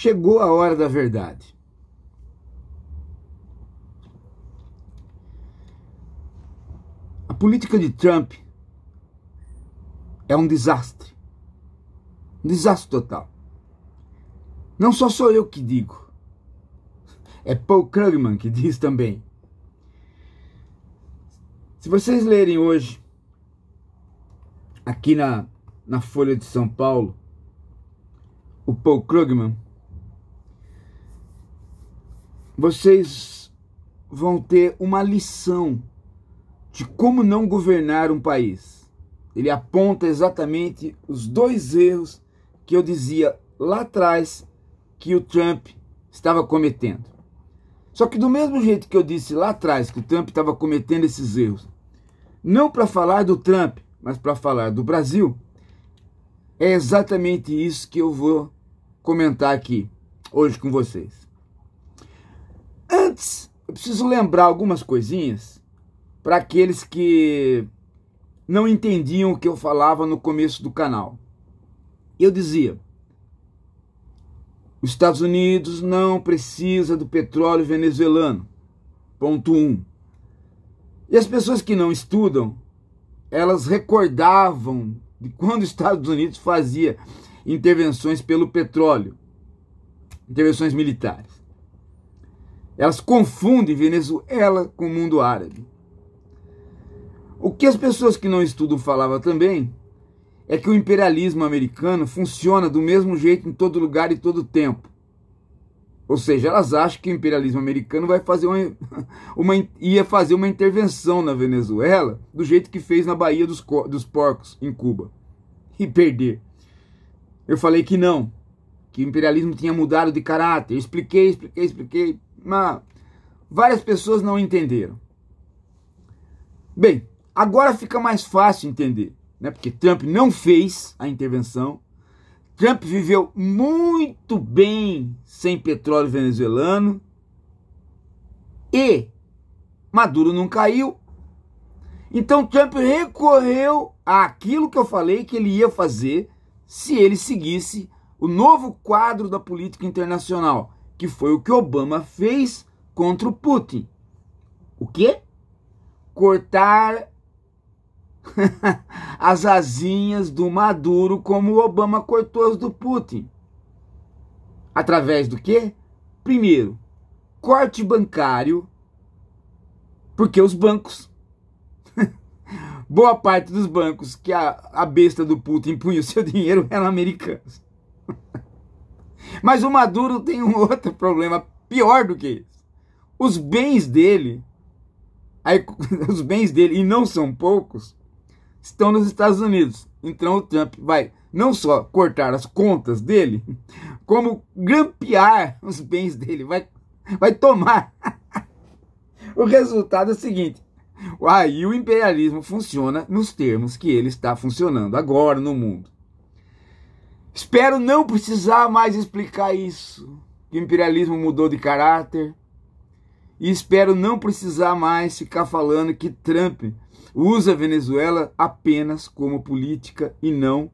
chegou a hora da verdade. A política de Trump é um desastre. Um desastre total. Não só sou eu que digo. É Paul Krugman que diz também. Se vocês lerem hoje, aqui na, na Folha de São Paulo, o Paul Krugman vocês vão ter uma lição de como não governar um país. Ele aponta exatamente os dois erros que eu dizia lá atrás que o Trump estava cometendo. Só que do mesmo jeito que eu disse lá atrás que o Trump estava cometendo esses erros, não para falar do Trump, mas para falar do Brasil, é exatamente isso que eu vou comentar aqui hoje com vocês. Antes, eu preciso lembrar algumas coisinhas para aqueles que não entendiam o que eu falava no começo do canal. Eu dizia: os Estados Unidos não precisa do petróleo venezuelano. Ponto 1. Um. E as pessoas que não estudam, elas recordavam de quando os Estados Unidos fazia intervenções pelo petróleo, intervenções militares. Elas confundem Venezuela com o mundo árabe. O que as pessoas que não estudam falavam também é que o imperialismo americano funciona do mesmo jeito em todo lugar e todo tempo. Ou seja, elas acham que o imperialismo americano vai fazer uma, uma, ia fazer uma intervenção na Venezuela do jeito que fez na Baía dos, dos Porcos, em Cuba, e perder. Eu falei que não, que o imperialismo tinha mudado de caráter. expliquei, expliquei, expliquei uma, várias pessoas não entenderam. Bem, agora fica mais fácil entender, né? Porque Trump não fez a intervenção. Trump viveu muito bem sem petróleo venezuelano e Maduro não caiu. Então Trump recorreu àquilo que eu falei que ele ia fazer se ele seguisse o novo quadro da política internacional, que foi o que Obama fez contra o Putin. O quê? Cortar as asinhas do Maduro como o Obama cortou as do Putin. Através do quê? Primeiro, corte bancário, porque os bancos, boa parte dos bancos que a, a besta do Putin punha o seu dinheiro eram americanos. Mas o Maduro tem um outro problema pior do que isso. Os bens dele, os bens dele, e não são poucos, estão nos Estados Unidos. Então o Trump vai não só cortar as contas dele, como grampear os bens dele, vai, vai tomar. o resultado é o seguinte: aí o imperialismo funciona nos termos que ele está funcionando agora no mundo. Espero não precisar mais explicar isso, que o imperialismo mudou de caráter. E espero não precisar mais ficar falando que Trump usa a Venezuela apenas como política e não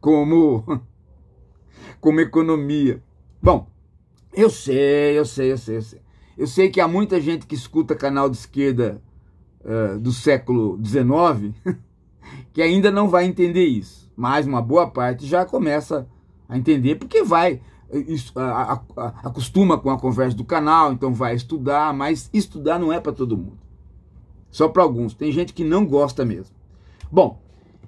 como como economia. Bom, eu sei, eu sei, eu sei, eu sei. Eu sei que há muita gente que escuta canal de esquerda uh, do século XIX que ainda não vai entender isso mas uma boa parte já começa a entender, porque vai, acostuma com a conversa do canal, então vai estudar, mas estudar não é para todo mundo. Só para alguns. Tem gente que não gosta mesmo. Bom,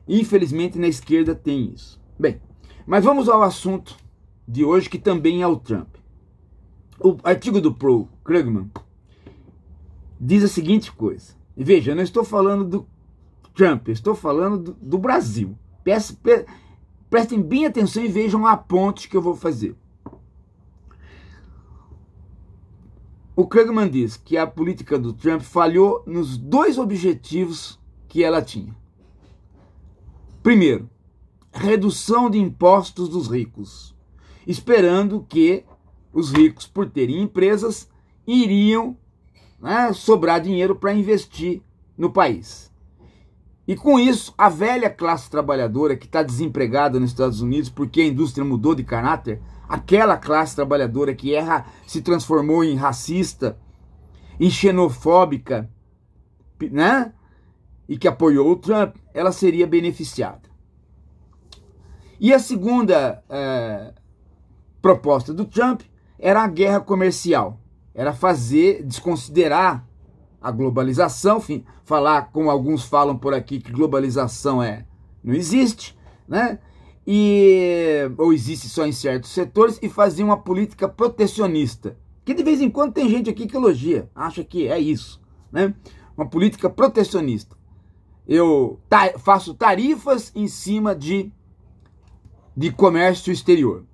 infelizmente na esquerda tem isso. Bem, mas vamos ao assunto de hoje que também é o Trump. O artigo do Pro Krugman diz a seguinte coisa. Veja, eu não estou falando do Trump, estou falando do, do Brasil prestem bem atenção e vejam a ponte que eu vou fazer. O Krugman diz que a política do Trump falhou nos dois objetivos que ela tinha. Primeiro, redução de impostos dos ricos, esperando que os ricos, por terem empresas, iriam né, sobrar dinheiro para investir no país. E com isso, a velha classe trabalhadora que está desempregada nos Estados Unidos porque a indústria mudou de caráter, aquela classe trabalhadora que erra, se transformou em racista, em xenofóbica, né? E que apoiou o Trump, ela seria beneficiada. E a segunda eh, proposta do Trump era a guerra comercial, era fazer desconsiderar a globalização, enfim, falar como alguns falam por aqui que globalização é não existe, né? E ou existe só em certos setores e fazer uma política protecionista, que de vez em quando tem gente aqui que elogia, acha que é isso, né? Uma política protecionista. Eu ta faço tarifas em cima de de comércio exterior.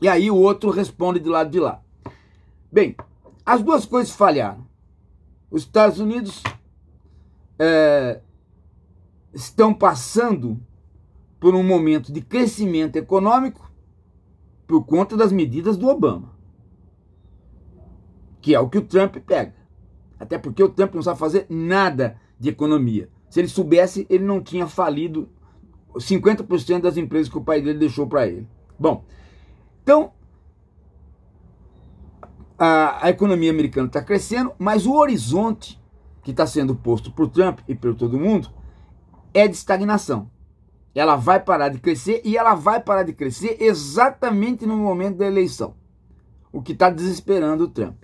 E aí o outro responde do lado de lá. Bem, as duas coisas falharam. Os Estados Unidos é, estão passando por um momento de crescimento econômico por conta das medidas do Obama, que é o que o Trump pega. Até porque o Trump não sabe fazer nada de economia. Se ele soubesse, ele não tinha falido 50% das empresas que o pai dele deixou para ele. Bom, então a, a economia americana está crescendo, mas o horizonte que está sendo posto por Trump e por todo mundo é de estagnação. Ela vai parar de crescer e ela vai parar de crescer exatamente no momento da eleição, o que está desesperando o Trump.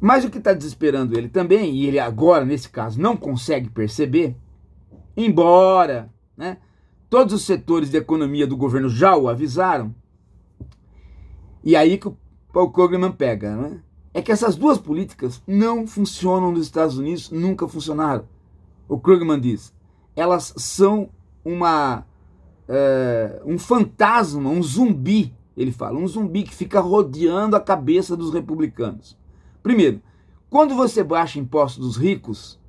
Mas o que está desesperando ele também, e ele agora, nesse caso, não consegue perceber, embora né, todos os setores de economia do governo já o avisaram, e aí que o Paul Krugman pega, né? É que essas duas políticas não funcionam nos Estados Unidos, nunca funcionaram. O Krugman diz. Elas são uma é, um fantasma, um zumbi, ele fala, um zumbi que fica rodeando a cabeça dos republicanos. Primeiro, quando você baixa impostos dos ricos,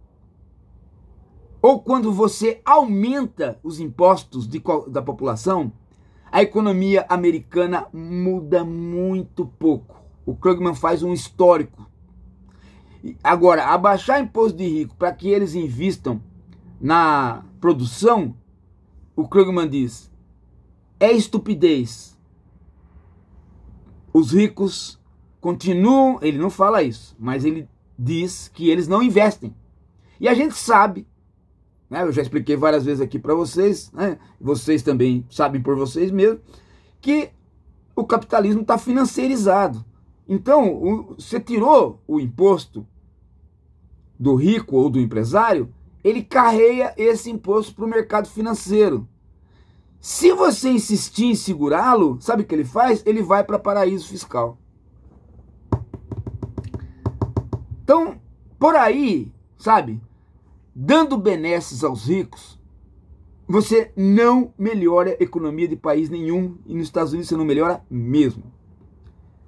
ou quando você aumenta os impostos de, da população, a economia americana muda muito pouco. O Krugman faz um histórico. Agora, abaixar imposto de rico para que eles invistam na produção, o Krugman diz, é estupidez. Os ricos continuam, ele não fala isso, mas ele diz que eles não investem. E a gente sabe né? Eu já expliquei várias vezes aqui para vocês, né? vocês também sabem por vocês mesmos, que o capitalismo está financeirizado. Então, você tirou o imposto do rico ou do empresário, ele carreia esse imposto para o mercado financeiro. Se você insistir em segurá-lo, sabe o que ele faz? Ele vai para paraíso fiscal. Então, por aí, sabe? dando benesses aos ricos, você não melhora a economia de país nenhum e nos Estados Unidos você não melhora mesmo.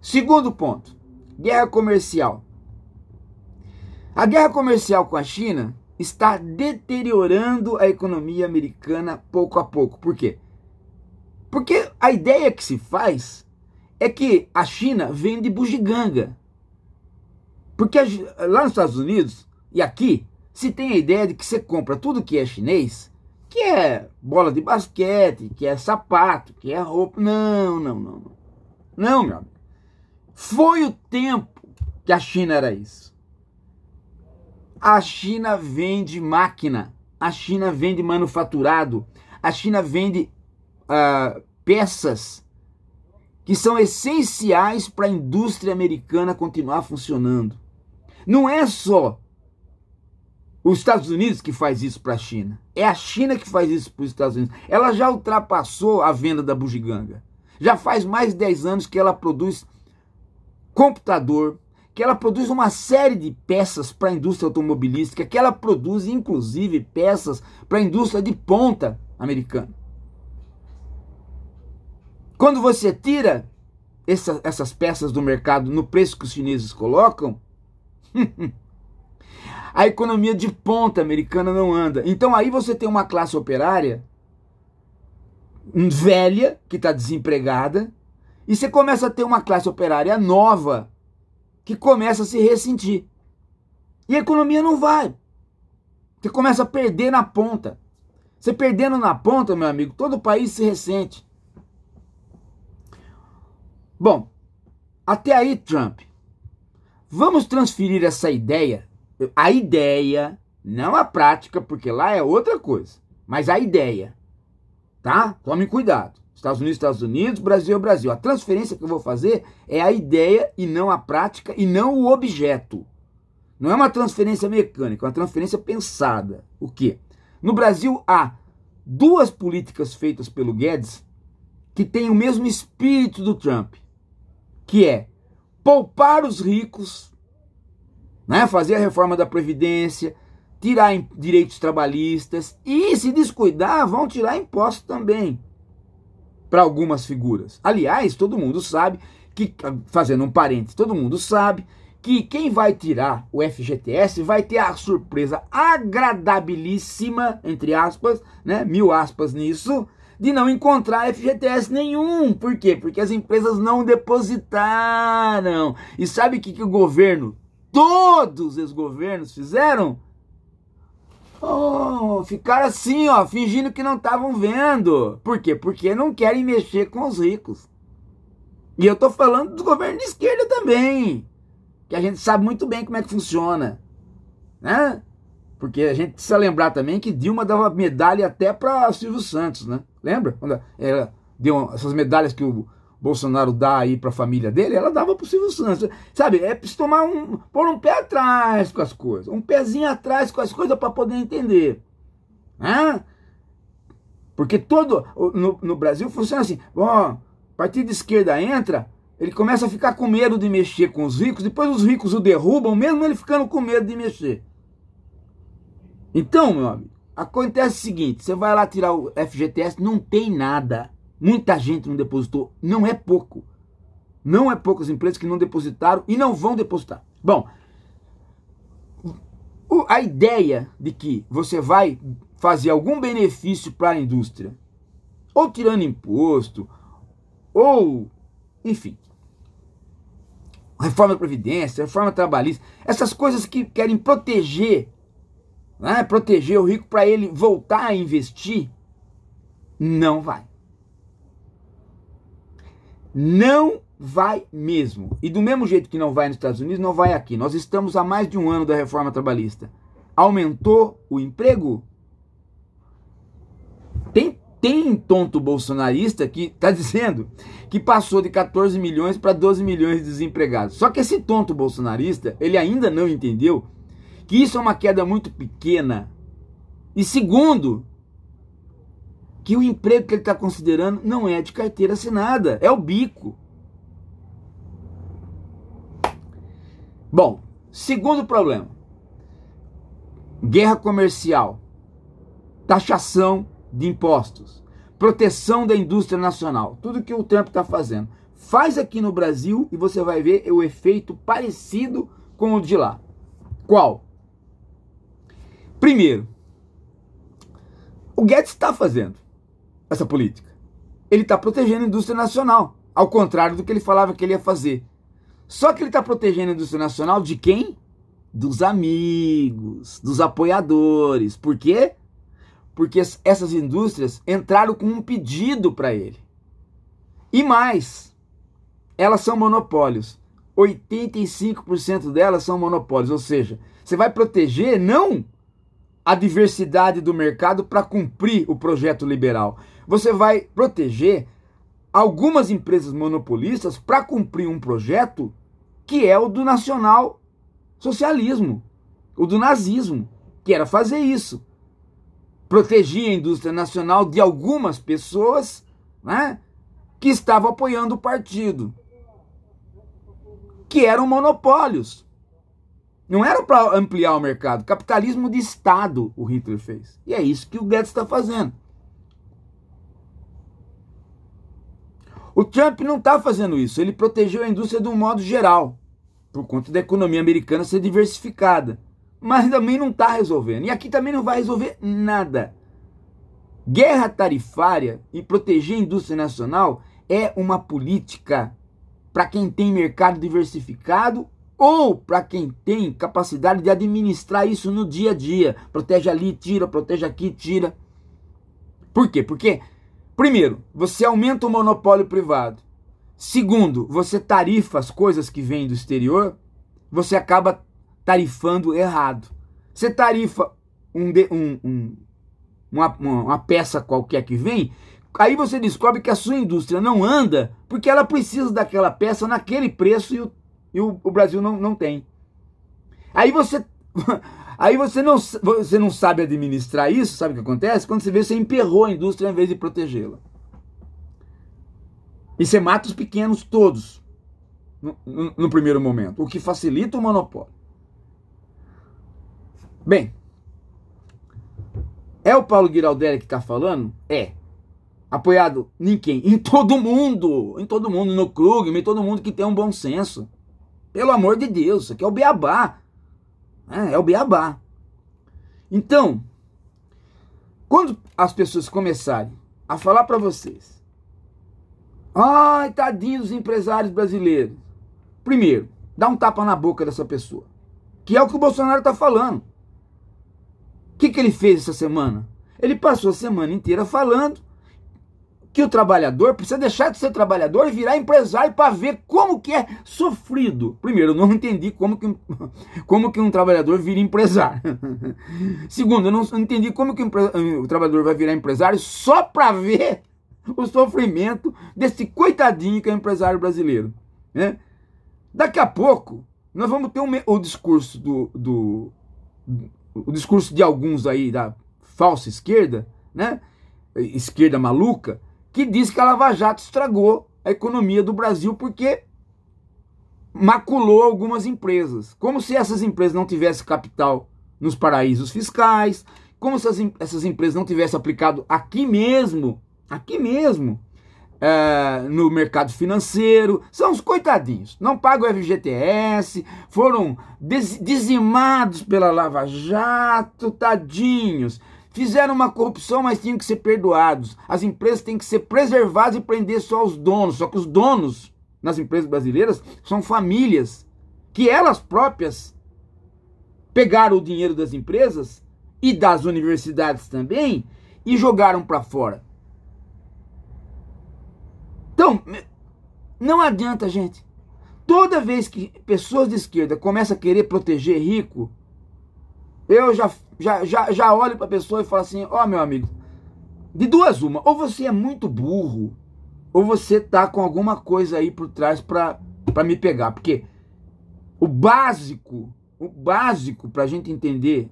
Segundo ponto, guerra comercial. A guerra comercial com a China está deteriorando a economia americana pouco a pouco. Por quê? Porque a ideia que se faz é que a China vende bugiganga. Porque lá nos Estados Unidos e aqui, se tem a ideia de que você compra tudo que é chinês, que é bola de basquete, que é sapato, que é roupa. Não, não, não. Não, não meu amigo. Foi o tempo que a China era isso. A China vende máquina, a China vende manufaturado, a China vende uh, peças que são essenciais para a indústria americana continuar funcionando. Não é só os Estados Unidos que faz isso para a China. É a China que faz isso para os Estados Unidos. Ela já ultrapassou a venda da bugiganga. Já faz mais de 10 anos que ela produz computador, que ela produz uma série de peças para a indústria automobilística, que ela produz inclusive peças para a indústria de ponta americana. Quando você tira essa, essas peças do mercado no preço que os chineses colocam, a economia de ponta americana não anda. Então aí você tem uma classe operária velha que está desempregada e você começa a ter uma classe operária nova que começa a se ressentir. E a economia não vai. Você começa a perder na ponta. Você perdendo na ponta, meu amigo, todo o país se ressente. Bom, até aí, Trump. Vamos transferir essa ideia a ideia, não a prática, porque lá é outra coisa, mas a ideia, tá? Tome cuidado. Estados Unidos, Estados Unidos, Brasil, Brasil. A transferência que eu vou fazer é a ideia e não a prática e não o objeto. Não é uma transferência mecânica, é uma transferência pensada. O quê? No Brasil há duas políticas feitas pelo Guedes que têm o mesmo espírito do Trump, que é poupar os ricos né? fazer a reforma da Previdência, tirar direitos trabalhistas e, se descuidar, vão tirar imposto também para algumas figuras. Aliás, todo mundo sabe que, ah, fazendo um parente, todo mundo sabe que quem vai tirar o FGTS vai ter a surpresa agradabilíssima, entre aspas, né? Mil aspas nisso, de não encontrar FGTS nenhum. Por quê? Porque as empresas não depositaram. E sabe o que, que o governo todos os governos fizeram, oh, ficaram assim, ó, fingindo que não estavam vendo. Por quê? Porque não querem mexer com os ricos. E eu estou falando do governo de esquerda também, que a gente sabe muito bem como é que funciona, né? Porque a gente precisa lembrar também que Dilma dava medalha até para Silvio Santos, né? Lembra? Quando ela deu essas medalhas que o Bolsonaro dá aí para a família dele, ela dava para o Silvio Santos. Sabe, é preciso tomar um, pôr um pé atrás com as coisas, um pezinho atrás com as coisas para poder entender. Né? Porque todo no, no Brasil funciona assim, ó, partido de esquerda entra, ele começa a ficar com medo de mexer com os ricos, depois os ricos o derrubam, mesmo ele ficando com medo de mexer. Então, meu amigo, acontece o seguinte, você vai lá tirar o FGTS, não tem nada. Muita gente não depositou, não é pouco. Não é poucas empresas que não depositaram e não vão depositar. Bom, a ideia de que você vai fazer algum benefício para a indústria, ou tirando imposto, ou, enfim, reforma da Previdência, reforma trabalhista, essas coisas que querem proteger, né, proteger o rico para ele voltar a investir, não vai. Não vai mesmo. E do mesmo jeito que não vai nos Estados Unidos, não vai aqui. Nós estamos há mais de um ano da reforma trabalhista. Aumentou o emprego? Tem, tem tonto bolsonarista que está dizendo que passou de 14 milhões para 12 milhões de desempregados. Só que esse tonto bolsonarista, ele ainda não entendeu que isso é uma queda muito pequena. E segundo, que o emprego que ele está considerando não é de carteira assinada, é o bico. Bom, segundo problema: guerra comercial, taxação de impostos, proteção da indústria nacional, tudo que o Trump está fazendo. Faz aqui no Brasil e você vai ver o efeito parecido com o de lá. Qual? Primeiro, o Guedes está fazendo essa política. Ele está protegendo a indústria nacional, ao contrário do que ele falava que ele ia fazer. Só que ele está protegendo a indústria nacional de quem? Dos amigos, dos apoiadores. Por quê? Porque essas indústrias entraram com um pedido para ele. E mais, elas são monopólios. 85% delas são monopólios, ou seja, você vai proteger não a diversidade do mercado para cumprir o projeto liberal você vai proteger algumas empresas monopolistas para cumprir um projeto que é o do nacional socialismo, o do nazismo, que era fazer isso. proteger a indústria nacional de algumas pessoas né, que estavam apoiando o partido, que eram monopólios. Não era para ampliar o mercado, capitalismo de Estado o Hitler fez. E é isso que o Guedes está fazendo. O Trump não está fazendo isso, ele protegeu a indústria de um modo geral, por conta da economia americana ser diversificada. Mas também não está resolvendo. E aqui também não vai resolver nada. Guerra tarifária e proteger a indústria nacional é uma política para quem tem mercado diversificado ou para quem tem capacidade de administrar isso no dia a dia. Protege ali, tira, protege aqui, tira. Por quê? Porque Primeiro, você aumenta o monopólio privado. Segundo, você tarifa as coisas que vêm do exterior, você acaba tarifando errado. Você tarifa um, um, um uma, uma peça qualquer que vem, aí você descobre que a sua indústria não anda porque ela precisa daquela peça naquele preço e o, e o, o Brasil não, não tem. Aí você Aí você não, você não sabe administrar isso, sabe o que acontece? Quando você vê, você emperrou a indústria em vez de protegê-la. E você mata os pequenos todos no, no, no primeiro momento, o que facilita o monopólio. Bem, é o Paulo Giraldelli que está falando? É. Apoiado em quem? Em todo mundo. Em todo mundo, no Krugman, em todo mundo que tem um bom senso. Pelo amor de Deus, isso aqui é o beabá. É, é o beabá. Então, quando as pessoas começarem a falar para vocês, ai, tadinho dos empresários brasileiros. Primeiro, dá um tapa na boca dessa pessoa, que é o que o Bolsonaro está falando. O que, que ele fez essa semana? Ele passou a semana inteira falando que o trabalhador precisa deixar de ser trabalhador e virar empresário para ver como que é sofrido. Primeiro, eu não entendi como que, como que um trabalhador vira empresário. Segundo, eu não entendi como que o trabalhador vai virar empresário só para ver o sofrimento desse coitadinho que é empresário brasileiro. Né? Daqui a pouco, nós vamos ter um, o discurso do, do, do o discurso de alguns aí da falsa esquerda, né? Esquerda maluca, que diz que a Lava Jato estragou a economia do Brasil porque maculou algumas empresas. Como se essas empresas não tivessem capital nos paraísos fiscais, como se essas empresas não tivessem aplicado aqui mesmo, aqui mesmo, é, no mercado financeiro. São os coitadinhos, não pagam o FGTS, foram dizimados pela Lava Jato, tadinhos. Fizeram uma corrupção, mas tinham que ser perdoados. As empresas têm que ser preservadas e prender só os donos. Só que os donos nas empresas brasileiras são famílias que elas próprias pegaram o dinheiro das empresas e das universidades também e jogaram para fora. Então, não adianta, gente. Toda vez que pessoas de esquerda começam a querer proteger rico, eu já já, já, já olho para a pessoa e falo assim: ó, oh, meu amigo, de duas uma, ou você é muito burro, ou você tá com alguma coisa aí por trás para me pegar. Porque o básico, o básico para a gente entender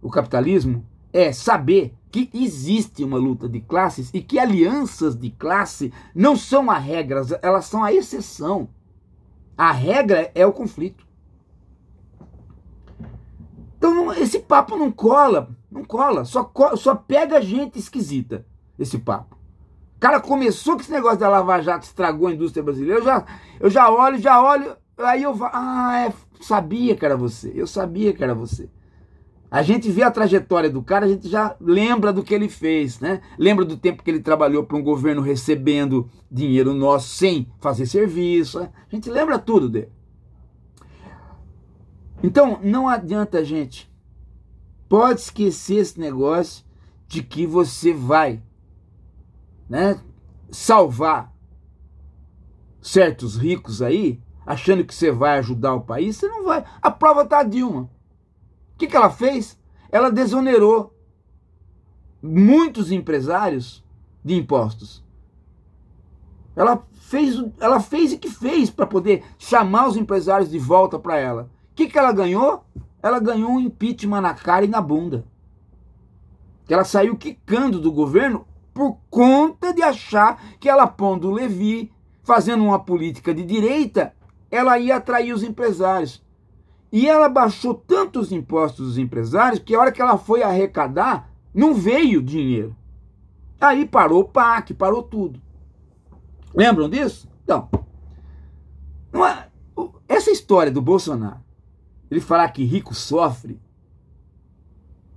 o capitalismo é saber que existe uma luta de classes e que alianças de classe não são a regra, elas são a exceção. A regra é o conflito. Então não, esse papo não cola, não cola, só, só pega gente esquisita esse papo. O cara começou com esse negócio da Lava Jato, estragou a indústria brasileira, eu já, eu já olho, já olho, aí eu falo, ah, é, sabia que era você, eu sabia que era você. A gente vê a trajetória do cara, a gente já lembra do que ele fez, né? Lembra do tempo que ele trabalhou para um governo recebendo dinheiro nosso sem fazer serviço. Né? A gente lembra tudo dele. Então, não adianta, gente. Pode esquecer esse negócio de que você vai né, salvar certos ricos aí, achando que você vai ajudar o país. Você não vai. A prova está a Dilma. O que, que ela fez? Ela desonerou muitos empresários de impostos. Ela fez, ela fez o que fez para poder chamar os empresários de volta para ela que, que ela ganhou? Ela ganhou um impeachment na cara e na bunda. Que ela saiu quicando do governo por conta de achar que ela pondo o Levi, fazendo uma política de direita, ela ia atrair os empresários. E ela baixou tantos impostos dos empresários que a hora que ela foi arrecadar, não veio dinheiro. Aí parou o PAC, parou tudo. Lembram disso? Então, é, essa história do Bolsonaro ele falar que rico sofre,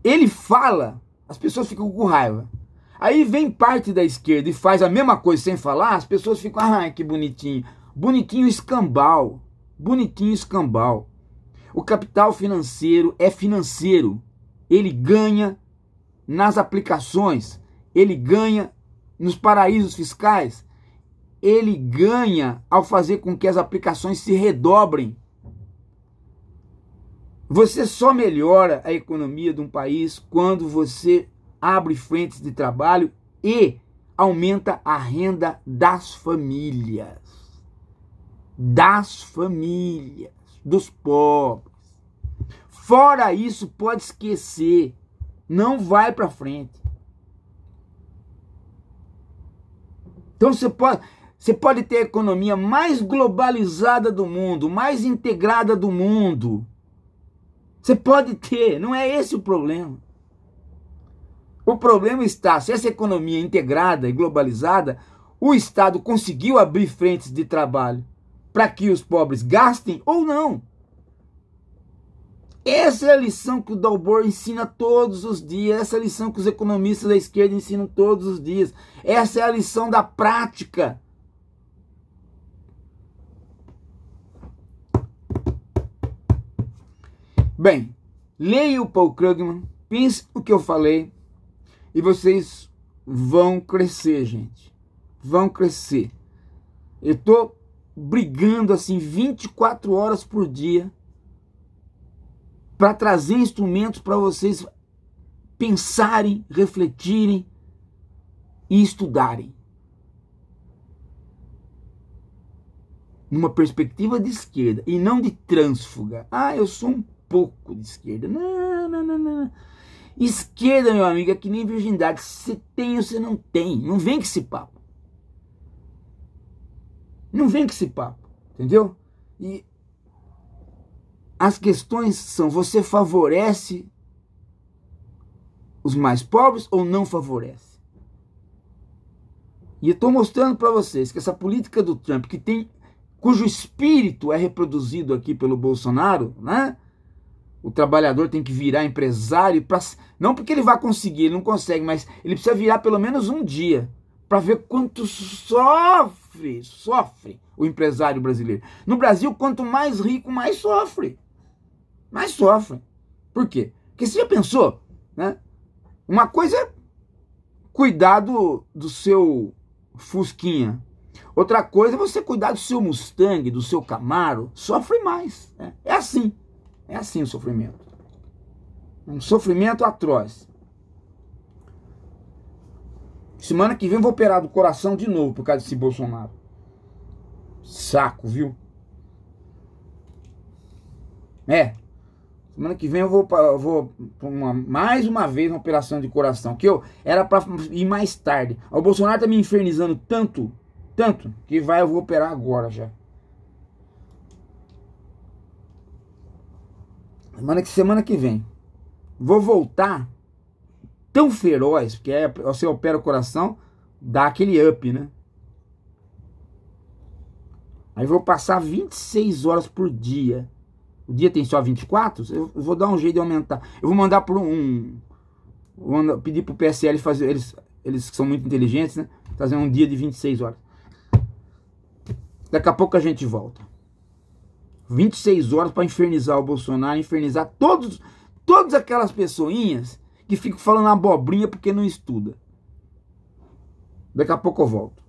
ele fala, as pessoas ficam com raiva. Aí vem parte da esquerda e faz a mesma coisa sem falar, as pessoas ficam, ah, que bonitinho. Bonitinho escambau. Bonitinho escambau. O capital financeiro é financeiro. Ele ganha nas aplicações, ele ganha nos paraísos fiscais, ele ganha ao fazer com que as aplicações se redobrem você só melhora a economia de um país quando você abre frentes de trabalho e aumenta a renda das famílias. Das famílias, dos pobres. Fora isso, pode esquecer. Não vai para frente. Então você pode, você pode ter a economia mais globalizada do mundo, mais integrada do mundo, você pode ter, não é esse o problema. O problema está se essa economia é integrada e globalizada, o Estado conseguiu abrir frentes de trabalho para que os pobres gastem ou não. Essa é a lição que o Dalbor ensina todos os dias, essa é a lição que os economistas da esquerda ensinam todos os dias, essa é a lição da prática. Bem, leia o Paul Krugman, pense o que eu falei e vocês vão crescer, gente. Vão crescer. Eu tô brigando assim 24 horas por dia para trazer instrumentos para vocês pensarem, refletirem e estudarem. Numa perspectiva de esquerda e não de trânsfuga. Ah, eu sou um pouco de esquerda. Não, não, não, não. Esquerda, meu amigo, é que nem virgindade. Você tem ou você não tem. Não vem com esse papo. Não vem com esse papo, entendeu? E as questões são: você favorece os mais pobres ou não favorece? E eu estou mostrando para vocês que essa política do Trump, que tem, cujo espírito é reproduzido aqui pelo Bolsonaro, né? O trabalhador tem que virar empresário, pra, não porque ele vai conseguir, ele não consegue, mas ele precisa virar pelo menos um dia para ver quanto sofre, sofre o empresário brasileiro. No Brasil, quanto mais rico, mais sofre. Mais sofre. Por quê? Porque você já pensou, né? Uma coisa é cuidar do, do seu Fusquinha. Outra coisa é você cuidar do seu Mustang, do seu Camaro. Sofre mais. Né? É assim. É assim o sofrimento. Um sofrimento atroz. Semana que vem eu vou operar do coração de novo por causa desse Bolsonaro. Saco, viu? É. Semana que vem eu vou, vou uma, mais uma vez uma operação de coração. Que eu era para ir mais tarde. O Bolsonaro tá me infernizando tanto, tanto, que vai eu vou operar agora já. Semana que, semana que vem. Vou voltar tão feroz, porque é, você opera o coração, dá aquele up, né? Aí vou passar 26 horas por dia. O dia tem só 24? Eu vou dar um jeito de aumentar. Eu vou mandar para um. Vou mandar, pedir para o PSL fazer. Eles, eles que são muito inteligentes, né? Fazer um dia de 26 horas. Daqui a pouco a gente volta. 26 horas para infernizar o Bolsonaro, infernizar todos, todas aquelas pessoinhas que ficam falando abobrinha porque não estuda. Daqui a pouco eu volto.